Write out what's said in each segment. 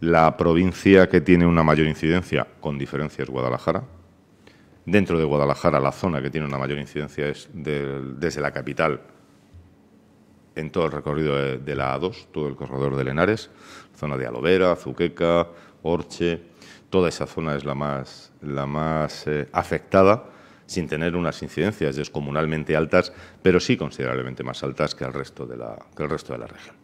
La provincia que tiene una mayor incidencia, con diferencia, es Guadalajara. Dentro de Guadalajara, la zona que tiene una mayor incidencia es desde la capital en todo el recorrido de, la A2, todo el corredor de Lenares, zona de Alovera, Zuqueca, Orche, toda esa zona es la más, la más eh, afectada, sin tener unas incidencias descomunalmente altas, pero sí considerablemente más altas que el resto de la, que el resto de la región.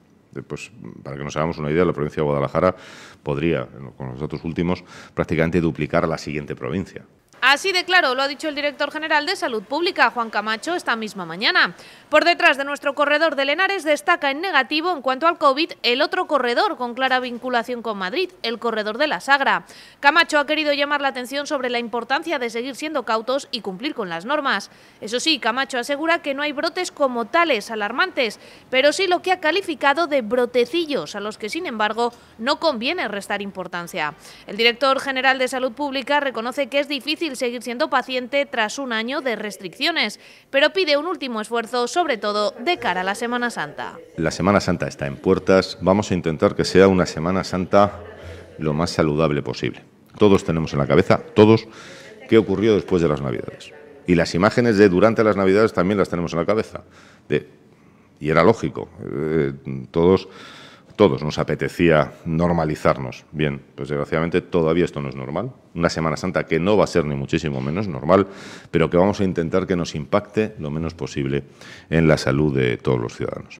Pues, para que nos hagamos una idea, la provincia de Guadalajara podría, con los datos últimos, prácticamente duplicar a la siguiente provincia. Así de claro lo ha dicho el director general de Salud Pública, Juan Camacho, esta misma mañana. Por detrás de nuestro corredor de Lenares destaca en negativo en cuanto al COVID el otro corredor con clara vinculación con Madrid, el corredor de la Sagra. Camacho ha querido llamar la atención sobre la importancia de seguir siendo cautos y cumplir con las normas. Eso sí, Camacho asegura que no hay brotes como tales alarmantes, pero sí lo que ha calificado de brotecillos a los que, sin embargo, no conviene restar importancia. El director general de Salud Pública reconoce que es difícil seguir siendo paciente tras un año de restricciones, pero pide un último esfuerzo, sobre todo de cara a la Semana Santa. La Semana Santa está en puertas, vamos a intentar que sea una Semana Santa lo más saludable posible. Todos tenemos en la cabeza, todos, qué ocurrió después de las Navidades. Y las imágenes de durante las Navidades también las tenemos en la cabeza. y era lógico, eh, todos todos nos apetecía normalizarnos. Bien, pues desgraciadamente todavía esto no es normal. Una Semana Santa que no va a ser ni muchísimo menos normal, pero que vamos a intentar que nos impacte lo menos posible en la salud de todos los ciudadanos.